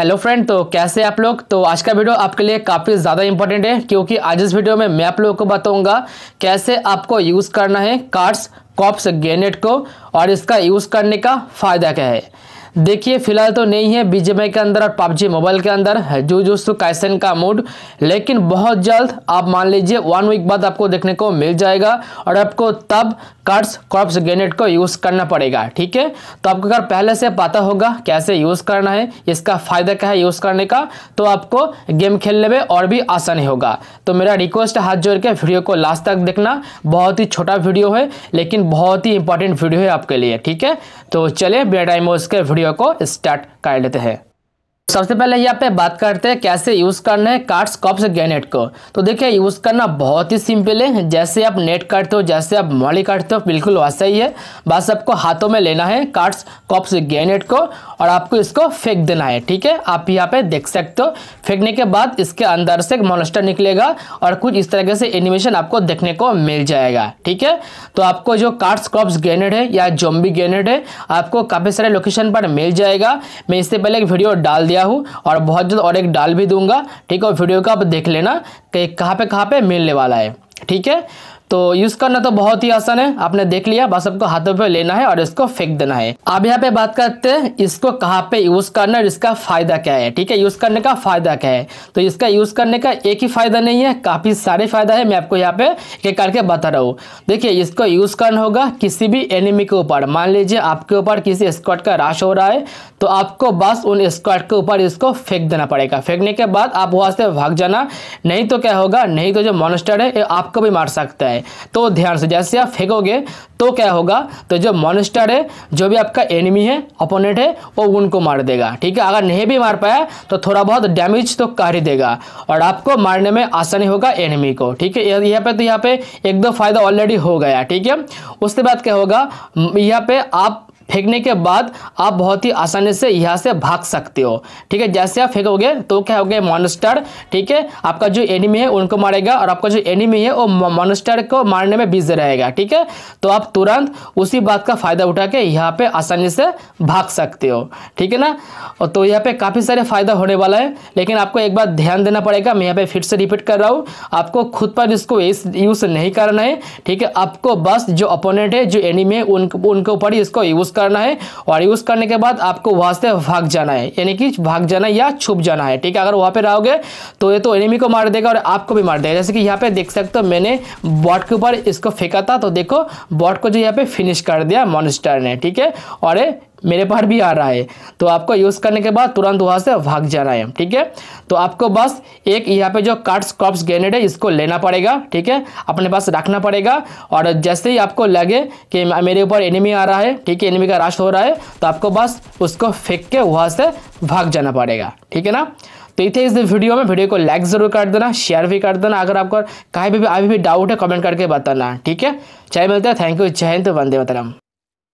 hello friend तो कैसे आप लोग तो आज का वीडियो आपके लिए काफ़ी ज़्यादा इंपॉर्टेंट है क्योंकि आज इस वीडियो में मैं आप लोगों को बताऊंगा कैसे आपको यूज़ करना है कार्ड्स कॉप्स गेनेट को और इसका यूज़ करने का फ़ायदा क्या है देखिए फिलहाल तो नहीं है बीजेमआई के अंदर और पबजी मोबाइल के अंदर तो कैसेन का मूड लेकिन बहुत जल्द आप मान लीजिए वन वीक बाद आपको देखने को मिल जाएगा और आपको तब कर्ट्स क्रॉप्स गेनेट को यूज़ करना पड़ेगा ठीक है तो आपको अगर पहले से पता होगा कैसे यूज़ करना है इसका फ़ायदा क्या है यूज़ करने का तो आपको गेम खेलने में और भी आसानी होगा तो मेरा रिक्वेस्ट हाथ जोड़ के वीडियो को लास्ट तक देखना बहुत ही छोटा वीडियो है लेकिन बहुत ही इंपॉर्टेंट वीडियो है आपके लिए ठीक है तो चलिए बेटा टाइम उसके वीडियो वीडियो को स्टार्ट कर लेते हैं सबसे पहले यहाँ पे बात करते हैं कैसे यूज़ करना है कार्ड्स कप्स गैनेट को तो देखिए यूज़ करना बहुत ही सिंपल है जैसे आप नेट काटते हो जैसे आप मॉली काटते हो बिल्कुल वैसा ही है बस आपको हाथों में लेना है कार्ड्स कॉप्स गैनेट को और आपको इसको फेंक देना है ठीक है आप यहाँ पे देख सकते हो फेंकने के बाद इसके अंदर से मोलस्टर निकलेगा और कुछ इस तरह से एनिमेशन आपको देखने को मिल जाएगा ठीक है तो आपको जो कार्ड्स कॉप्स गैनेट है या जोम्बी गैनेट है आपको काफ़ी सारे लोकेशन पर मिल जाएगा मैं इससे पहले एक वीडियो डाल दिया गया हूँ और बहुत जल्द और एक डाल भी दूंगा ठीक है और वीडियो का आप देख लेना कि कहाँ पे कहाँ पे मिलने वाला है ठीक है तो यूज करना तो बहुत ही आसान है आपने देख लिया बस आपको हाथों पे लेना है और इसको फेंक देना है अब यहाँ पे बात करते हैं इसको कहाँ पे यूज करना है इसका फायदा क्या है ठीक है यूज करने का फायदा क्या है तो इसका यूज करने का एक ही फायदा नहीं है काफी सारे फायदा है मैं आपको यहाँ पे एक करके बता रहा हूँ देखिए इसको यूज करना होगा किसी भी एनिमी के ऊपर मान लीजिए आपके ऊपर किसी स्क्वाड का राश हो रहा है तो आपको बस उन स्क्वाड के ऊपर इसको फेंक देना पड़ेगा फेंकने के बाद आप वहाँ से भाग जाना नहीं तो क्या होगा नहीं तो जो मॉन्स्टर है आपको भी मार सकता है है तो ध्यान से जैसे आप फेंकोगे तो क्या होगा तो जो मॉनिस्टर है जो भी आपका एनिमी है अपोनेंट है वो उनको मार देगा ठीक है अगर नहीं भी मार पाया तो थोड़ा बहुत डैमेज तो कर ही देगा और आपको मारने में आसानी होगा एनिमी को ठीक है यहाँ पे तो यहाँ पे एक दो फायदा ऑलरेडी हो गया ठीक है उसके बाद क्या होगा यहाँ पे आप फेंकने के बाद आप बहुत ही आसानी से यहाँ से भाग सकते हो ठीक है जैसे आप फेंकोगे तो क्या हो गया मॉनस्टर ठीक है आपका जो एनिमी है उनको मारेगा और आपका जो एनिमी है वो मॉनस्टर को मारने में बिजी रहेगा ठीक है तो आप तुरंत उसी बात का फ़ायदा उठा के यहाँ पे आसानी से भाग सकते हो ठीक है ना तो यहाँ पे काफ़ी सारे फ़ायदा होने वाला है लेकिन आपको एक बार ध्यान देना पड़ेगा मैं यहाँ पे फिर से रिपीट कर रहा हूँ आपको खुद पर इसको यूज़ नहीं करना है ठीक है आपको बस जो अपोनेंट है जो एनिमी है उन, उनके ऊपर ही इसको यूज़ करना है और यूज़ करने के बाद आपको वहां से भाग जाना है यानी कि भाग जाना या छुप जाना है ठीक है अगर वहां पर रहोगे तो ये तो एनिमी को मार देगा और आपको भी मार देगा जैसे कि यहाँ पे देख सकते हो मैंने बॉट के ऊपर इसको फेंका था तो देखो बॉट को जो यहाँ पे फिनिश कर दिया मॉनिस्टर ने ठीक है और मेरे पास भी आ रहा है तो आपको यूज़ करने के बाद तुरंत वहाँ से भाग जाना है ठीक है तो आपको बस एक यहाँ पे जो कार्ड्स क्रॉप्स ग्रेनेड है इसको लेना पड़ेगा ठीक है अपने पास रखना पड़ेगा और जैसे ही आपको लगे कि मेरे ऊपर एनिमी आ रहा है ठीक है एनिमी का राश हो रहा है तो आपको बस उसको फेंक के वहाँ से भाग जाना पड़ेगा ठीक है ना तो इतने इस वीडियो में वीडियो को लाइक ज़रूर कर देना शेयर भी कर देना अगर आपको कहीं भी अभी भी डाउट है कमेंट करके बताना ठीक है चाहे मिलता है थैंक यू जय हिंद वंदे मतलब